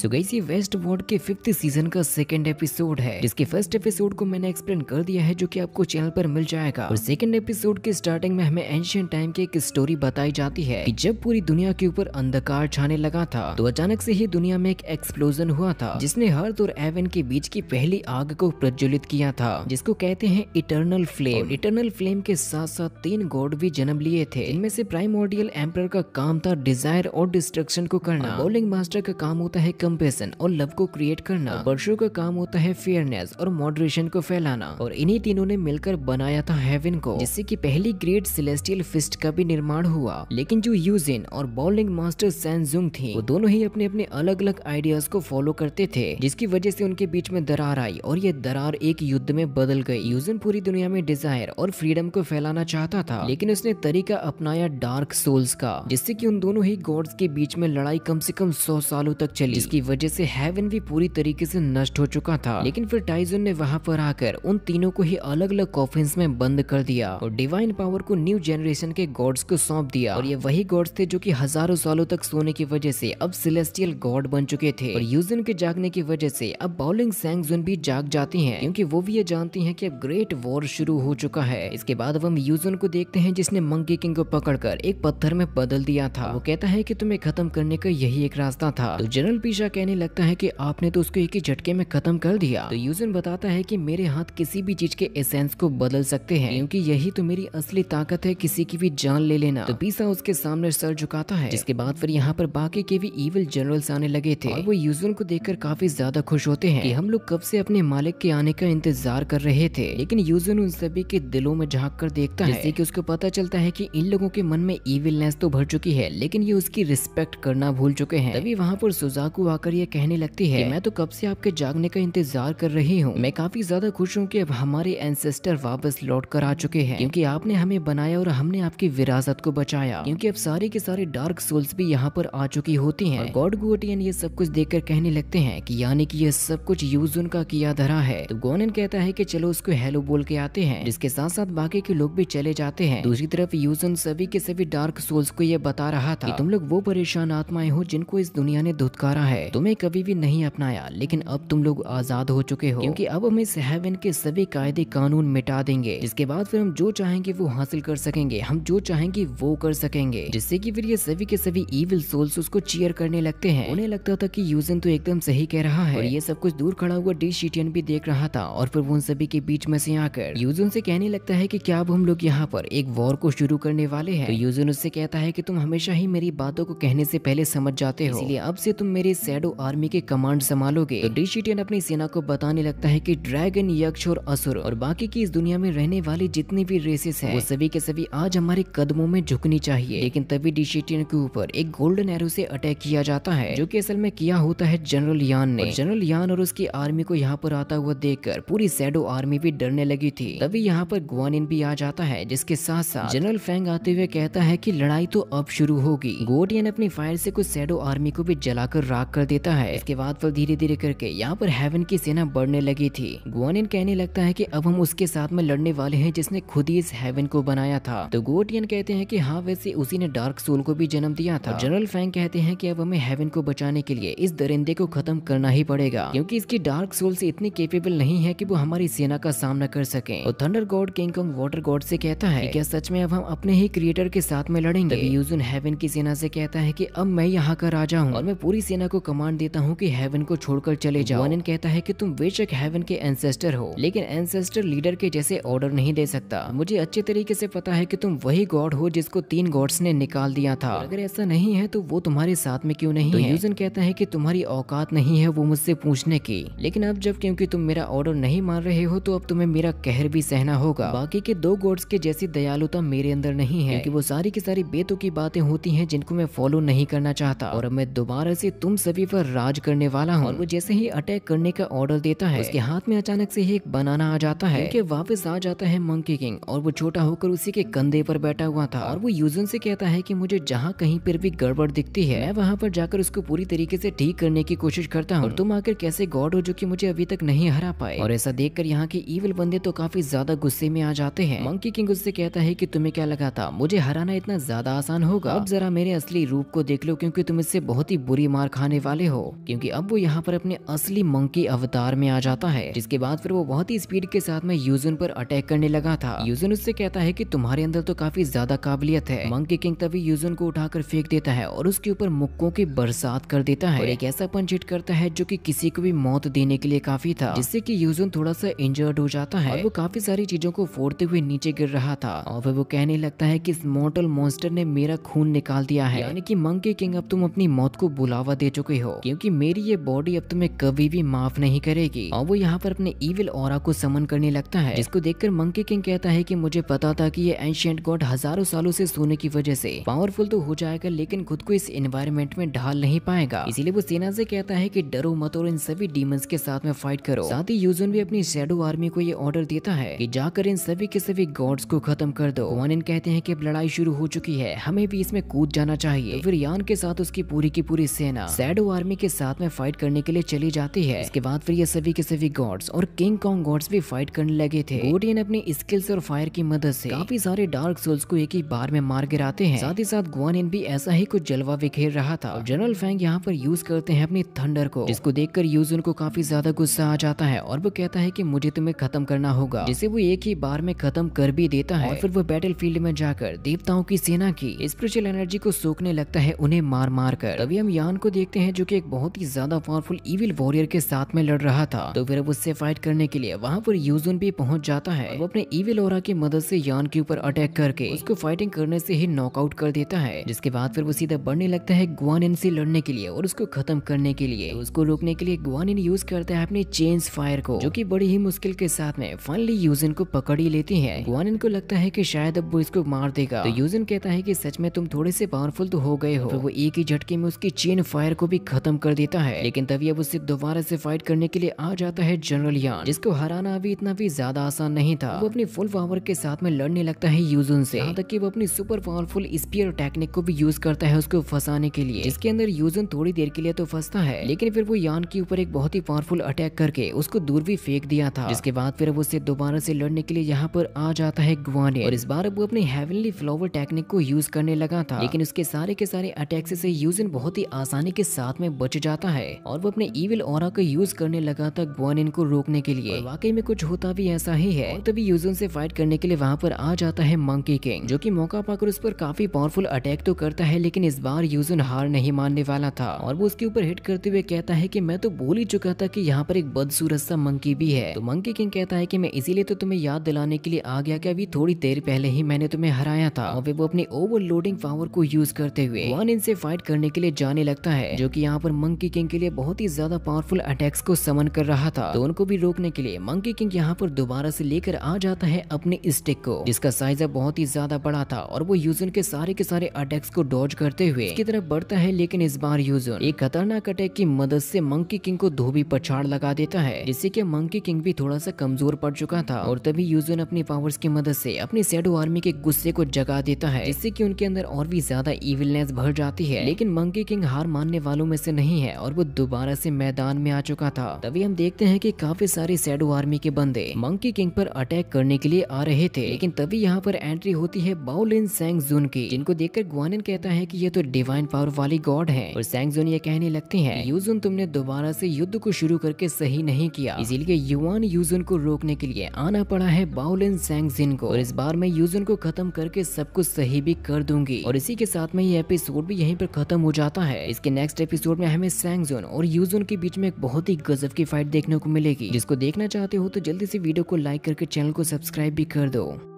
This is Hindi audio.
सो गई ये वेस्ट वॉर्ड के फिफ्थ सीजन का सेकंड एपिसोड है जिसके फर्स्ट एपिसोड को मैंने एक्सप्लेन कर दिया है जो कि आपको चैनल पर मिल जाएगा और सेकंड एपिसोड के स्टार्टिंग में हमें एंशियंट टाइम की एक स्टोरी बताई जाती है कि जब पूरी दुनिया के ऊपर अंधकार छाने लगा था तो अचानक से ही दुनिया में एक एक्सप्लोजन हुआ था जिसने हर्थ और एवन के बीच की पहली आग को प्रज्वलित किया था जिसको कहते हैं इटरनल फ्लेम इटरनल फ्लेम के साथ साथ तीन गॉड भी जन्म लिए थे इनमें से प्राइमोडियल एम्पर का काम था डिजायर और डिस्ट्रक्शन को करना बॉलिंग मास्टर का काम होता है कंपेशन और लव को क्रिएट करना वर्षो का काम होता है फेयरनेस और मॉडरेशन को फैलाना और इन्हीं तीनों ने मिलकर बनाया था हेवन को जिससे की पहली ग्रेट सिलेस्टियल फिस्ट का भी निर्माण हुआ लेकिन जो यूजिन और बॉलिंग मास्टर सैनजुंग थी वो दोनों ही अपने अपने अलग अलग आइडियाज को फॉलो करते थे जिसकी वजह से उनके बीच में दरार आई और ये दरार एक युद्ध में बदल गई यूजन पूरी दुनिया में डिजायर और फ्रीडम को फैलाना चाहता था लेकिन उसने तरीका अपनाया डार्क सोल्स का जिससे कि उन दोनों ही गॉड्स के बीच में लड़ाई कम से कम सौ सालों तक चली की वजह से हेवन भी पूरी तरीके से नष्ट हो चुका था लेकिन फिर टाइजन ने वहाँ पर आकर उन तीनों को ही अलग अलग कॉफिन में बंद कर दिया और डिवाइन पावर को न्यू जनरेशन के गॉड्स को सौंप दिया और ये वही गॉड्स थे जो की हजारों सालों तक सोने की वजह से अब सिलेस्टियल गॉड बन चुके थे और यूजन के जागने की वजह से अब बॉलिंग सैंग भी जाग जाती है क्यूँकी वो भी ये जानती है की अब ग्रेट वॉर शुरू हो चुका है इसके बाद अब हम यूजन को देखते हैं जिसने मंकी किंग को पकड़ एक पत्थर में बदल दिया था वो कहता है कि तुम्हें खत्म करने का यही एक रास्ता था तो जनरल पीशा राजा कहने लगता है कि आपने तो उसको एक ही झटके में खत्म कर दिया तो यूजन बताता है कि मेरे हाथ किसी भी चीज के एसेंस को बदल सकते हैं क्योंकि यही तो मेरी असली ताकत है किसी की भी जान ले लेना तो पीसा उसके सामने सर झुकाता है जिसके बाद फिर यहाँ पर बाकी के भी इविल जनरल आने लगे थे और वो यूजन को देखकर काफी ज्यादा खुश होते हैं हम लोग कब से अपने मालिक के आने का इंतजार कर रहे थे लेकिन यूजन उन सभी के दिलों में झाँक कर देखता है की उसको पता चलता है की इन लोगों के मन में इविलनेस तो भर चुकी है लेकिन ये उसकी रिस्पेक्ट करना भूल चुके हैं तभी वहाँ पर सुजाकू आकर ये कहने लगती है मैं तो कब से आपके जागने का इंतजार कर रही हूँ मैं काफी ज्यादा खुश हूँ की अब हमारे एनसेस्टर वापस लौट कर आ चुके हैं क्यूँकी आपने हमें बनाया और हमने आपकी विरासत को बचाया क्यूँकी अब सारे के सारे डार्क सोल्स भी यहाँ पर आ चुकी होती है गॉड गुअटियन ये सब कुछ देख कहने लगते हैं की यानी की यह सब कुछ यूज का किया धरा है तो गोनन कहता है की चलो उसको हेलो बोल के आते हैं जिसके साथ साथ बाकी के लोग भी चले जाते हैं दूसरी तरफ यूजन सभी के सभी डार्क सोल्स को ये बता रहा था तुम लोग वो परेशान आत्माएं हो जिनको इस दुनिया ने धुतकारा है तुम्हें कभी भी नहीं अपनाया लेकिन अब तुम लोग आजाद हो चुके हो क्योंकि अब हम इस हेवन के सभी कायदे कानून मिटा देंगे जिसके बाद फिर हम जो चाहेंगे वो हासिल कर सकेंगे हम जो चाहेंगे वो कर सकेंगे जिससे की फिर ये सभी के सभी ईविल सोल्स उसको चीयर करने लगते है उन्हें लगता था की यूजन तो एकदम सही कह रहा है ये सब कुछ दूर खड़ा हुआ डी शीटियन भी देख रहा था और फिर वो उन सभी के बीच में से आकर यूजन से कहने लगता है कि क्या अब हम लोग यहाँ पर एक वॉर को शुरू करने वाले हैं तो यूजन उससे कहता है कि तुम हमेशा ही मेरी बातों को कहने से पहले समझ जाते हो इसलिए अब से तुम मेरे इस सैडो आर्मी के कमांड संभालोगे तो डिशिटियन अपनी सेना को बताने लगता है की ड्रैगन यक्ष और असुर और बाकी की इस दुनिया में रहने वाली जितनी भी रेसेस है वो सभी के सभी आज हमारे कदमों में झुकनी चाहिए लेकिन तभी डिशिटियन के ऊपर एक गोल्डन एरो से अटैक किया जाता है जो की असल में किया होता है जनरल यान ने जनरल यान और उसकी आर्मी को यहाँ पर आता हुआ देखकर पूरी सैडो आर्मी भी डरने लगी थी तभी यहाँ पर ग्वानिन भी आ जाता है जिसके साथ साथ जनरल फैंग आते हुए कहता है कि लड़ाई तो अब शुरू होगी गोडियन अपनी फायर से कुछ सैडो आर्मी को भी जलाकर राख कर देता है इसके बाद फल धीरे धीरे करके यहाँ पर हेवन की सेना बढ़ने लगी थी गोवानिन कहने लगता है की अब हम उसके साथ में लड़ने वाले है जिसने खुद ही इस हेवन को बनाया था तो गोटियन कहते हैं की हाँ वैसे उसी ने डार्क सोल को भी जन्म दिया था जनरल हाँ। फैंग कहते हैं की अब हमें हेवन को बचाने के लिए इस दरिंदे को खत्म करना ही पड़ेगा क्योंकि इसकी डार्क सोल से इतनी केपेबल नहीं है की वो हमारी सेना का सामना कर सके और thunder god king water god से कहता है क्या सच में अब हम अपने ही क्रिएटर के साथ में लड़ेंगे यूजुन हेवन की सेना से कहता है कि अब मैं यहाँ का राजा हूँ और मैं पूरी सेना को कमांड देता हूँ कि हेवन को छोड़कर चले जाओ वन कहता है कि तुम बेशक हेवन के एंसेस्टर हो लेकिन एंसेस्टर लीडर के जैसे ऑर्डर नहीं दे सकता मुझे अच्छे तरीके से पता है कि तुम वही गॉड हो जिसको तीन गॉड्स ने निकाल दिया था अगर ऐसा नहीं है तो वो तुम्हारे साथ में क्यों नहीं तो है कहता है की तुम्हारी औकात नहीं है वो मुझसे पूछने की लेकिन अब जब क्यूँकी तुम मेरा ऑर्डर नहीं मान रहे हो तो अब तुम्हें मेरा कहर भी सहना होगा बाकी के दो गॉड्स के जैसी दयालुता मेरे अंदर नहीं है की वो सारी की सारी बेतुकी बातें होती है जिनको मैं फॉलो नहीं करना चाहता और अब मैं दोबारा से तुम सभी पृथ्वी पर राज करने वाला हूँ वो जैसे ही अटैक करने का ऑर्डर देता है उसके हाथ में अचानक से ही एक बनाना आ जाता है कि वापस आ जाता है मंकी किंग और वो छोटा होकर उसी के कंधे पर बैठा हुआ था और वो यूजन से कहता है की मुझे जहाँ कहीं पर भी गड़बड़ दिखती है वहाँ पर जाकर उसको पूरी तरीके ऐसी ठीक करने की कोशिश करता हूँ तुम आकर कैसे गॉड हो जो की मुझे अभी तक नहीं हरा पाए और ऐसा देख कर यहाँ के ईवल बंदे तो काफी ज्यादा गुस्से में आ जाते हैं मंकी किंग उससे कहता है की तुम्हें क्या लगा था मुझे हराना इतना ज्यादा आसान होगा अब जरा मेरे असली रूप को देख लो क्योंकि तुम इससे बहुत ही बुरी मार खाने वाले हो क्योंकि अब वो यहाँ पर अपने असली मंकी अवतार में आ जाता है जिसके बाद फिर वो बहुत ही स्पीड के साथ में यूजन पर अटैक करने लगा था यूजन उससे कहता है की तुम्हारे अंदर तो काफी ज्यादा काबिलियत है मंकी किंग तभी यूजन को उठाकर फेंक देता है और उसके ऊपर मुक्कों की बरसात कर देता है एक ऐसा पंच हिट करता है जो की किसी को भी मौत देने के लिए काफी था जिससे की यूजन थोड़ा सा इंजर्ड हो जाता है वो काफी सारी चीजों को फोड़ते हुए नीचे गिर रहा था और वो कहने लगता है कि इस मोटल मॉन्स्टर ने मेरा खून निकाल दिया है यानी कि मंकी किंग अब तुम अपनी मौत को बुलावा दे चुके भी हो क्योंकि मेरी ये बॉडी अब तुम्हें कभी भी माफ नहीं करेगी और वो यहाँ पर अपने ईविल और को समन करने लगता है जिसको देखकर मंकी किंग कहता है की मुझे पता था की ये एंशियंट गॉड हजारों सालों से सोने की वजह से पावरफुल तो हो जाएगा लेकिन खुद को इस एनवायरमेंट में ढाल नहीं पाएगा इसीलिए वो सेना से कहता है की डरो मत और इन सभी डीमंस के साथ में फाइट करो साथ ही यूजन भी अपनी शेडो आर्मी को ये ऑर्डर देता है की जाकर इन सभी के सभी गॉड्स को खत्म कर दो वानिन कहते हैं की अब लड़ाई शुरू हो चुकी है हमें भी इसमें कूद जाना चाहिए तो फिर यान के साथ उसकी पूरी की पूरी सेना सैडो शेडो आर्मी के साथ में फाइट करने के लिए चली जाती है इसके बाद फिर ये सभी के सभी गॉड्स और किंग कॉन्ग गॉड्स भी फाइट करने लगे थे गोडियन अपने स्किल्स और फायर की मदद से काफी सारे डार्क सोल्स को एक ही बार में मार गिराते हैं साथ ही साथ गुआन भी ऐसा ही कुछ जलवा बिखेर रहा था जनरल फैंग यहाँ पर यूज करते हैं अपनी थंडर को जिसको कर यूजन को काफी ज्यादा गुस्सा आ जाता है और वो कहता है की मुझे तुम्हें खत्म करना होगा जिसे वो एक ही बार में खत्म कर भी देता है और फिर वो बैटल फील्ड में जाकर देवताओं की सेना की स्पिरिचुअल एनर्जी को सोखने लगता है उन्हें मार मार कर अभी हम यान को देखते हैं जो कि एक बहुत ही ज्यादा पावरफुल इविल वॉरियर के साथ में लड़ रहा था तो फिर अब उससे फाइट करने के लिए वहाँ पर यूजन भी पहुंच जाता है वो अपने इविल ओरा की मदद से यान के ऊपर अटैक करके उसको फाइटिंग करने से ही नॉकआउट कर देता है जिसके बाद फिर वो सीधा बढ़ने लगता है ग्वानिन से लड़ने के लिए और उसको खत्म करने के लिए तो उसको रोकने के लिए ग्वानिन यूज करता है अपने चेंज फायर को जो की बड़ी ही मुश्किल के साथ में फाइनली यूजन को पकड़ ही लेती है ग्वानिन को लगता है की शायद अब वो इसको मार देगा तो यूजन कहता है की सच में तुम थोड़े से पावरफुल तो हो गए हो वो एक ही झटके में उसकी चेन फायर को भी भी खत्म कर देता है लेकिन तभी अब उसे दोबारा से फाइट करने के लिए आ जाता है जनरल यान जिसको हराना अभी इतना भी ज्यादा आसान नहीं था वो अपनी फुल पावर के साथ में लड़ने लगता है यूजुन से यहाँ तक की वो अपनी सुपर पावरफुल स्पियर टेक्निक को भी यूज करता है उसको फंसाने के लिए इसके अंदर यूजुन थोड़ी देर के लिए तो फंसता है लेकिन फिर वो यान के ऊपर एक बहुत ही पावरफुल अटैक करके उसको दूर भी फेंक दिया था इसके बाद फिर वो उससे दोबारा से लड़ने के लिए यहाँ पर आ जाता है गुआने और इस बार वो अपने हेवनली फ्लॉवर टेक्निक को यूज करने लगा था लेकिन उसके सारे के सारे अटैक से यूजन बहुत ही आसानी के साथ साथ में बच जाता है और वो अपने ईविल और यूज करने लगा था ग्वानिन को रोकने के लिए वाकई में कुछ होता भी ऐसा ही है तभी यूजन से फाइट करने के लिए वहाँ पर आ जाता है मंकी किंग जो की मौका पाकर उस पर काफी पावरफुल अटैक तो करता है लेकिन इस बार यूजन हार नहीं मानने वाला था और वो उसके ऊपर हिट करते हुए कहता है की मैं तो बोल ही चुका था की यहाँ पर एक बदसूरत सा मंकी भी है तो मंकी किंग कहता है की मैं इसीलिए तो तुम्हें याद दिलाने के लिए आ गया कि अभी थोड़ी देर पहले ही मैंने तुम्हें हराया था और वे वो अपनी ओवरलोडिंग पावर को यूज करते हुए वन इनसे फाइट करने के लिए जाने लगता है जो क्योंकि यहाँ पर मंकी किंग के लिए बहुत ही ज्यादा पावरफुल अटैक्स को समन कर रहा था तो उनको भी रोकने के लिए मंकी किंग यहाँ पर दोबारा से लेकर आ जाता है अपने स्टिक को जिसका साइज अब बहुत ही ज्यादा बड़ा था और वो यूजन के सारे के सारे अटैक्स को डॉज करते हुए की तरफ बढ़ता है लेकिन इस बार यूजन एक खतरनाक अटैक की मदद से मंकी किंग को धोबी पछाड़ लगा देता है जिससे की मंकी किंग भी थोड़ा सा कमजोर पड़ चुका था और तभी यूजन अपनी पावर्स की मदद से अपनी सेडो आर्मी के गुस्से को जगा देता है जिससे की उनके अंदर और भी ज्यादा इविलनेस भर जाती है लेकिन मंकी किंग हार मानने वालों वालों में से नहीं है और वो दोबारा से मैदान में आ चुका था तभी हम देखते हैं कि काफी सारे सैडो आर्मी के बंदे मंकी किंग पर अटैक करने के लिए आ रहे थे लेकिन तभी यहाँ पर एंट्री होती है बाउलिन सैंग जून की जिनको देखकर ग्वानिन कहता है की ये तो डिवाइन पावर वाली गॉड है और सैंग जून ये कहने लगते है यूजुन तुमने दोबारा से युद्ध को शुरू करके सही नहीं किया इसीलिए युवान यूजुन को रोकने के लिए आना पड़ा है बाउलिन सैंग जिन को और इस बार मैं यूजुन को खत्म करके सब कुछ सही भी कर दूंगी और इसी के साथ में ये एपिसोड भी यहीं पर खत्म हो जाता है इसके नेक्स्ट एपिसोड एपिसोड में हमें सैंगजोन और यू जोन के बीच में एक बहुत ही गजब की फाइट देखने को मिलेगी जिसको देखना चाहते हो तो जल्दी से वीडियो को लाइक करके चैनल को सब्सक्राइब भी कर दो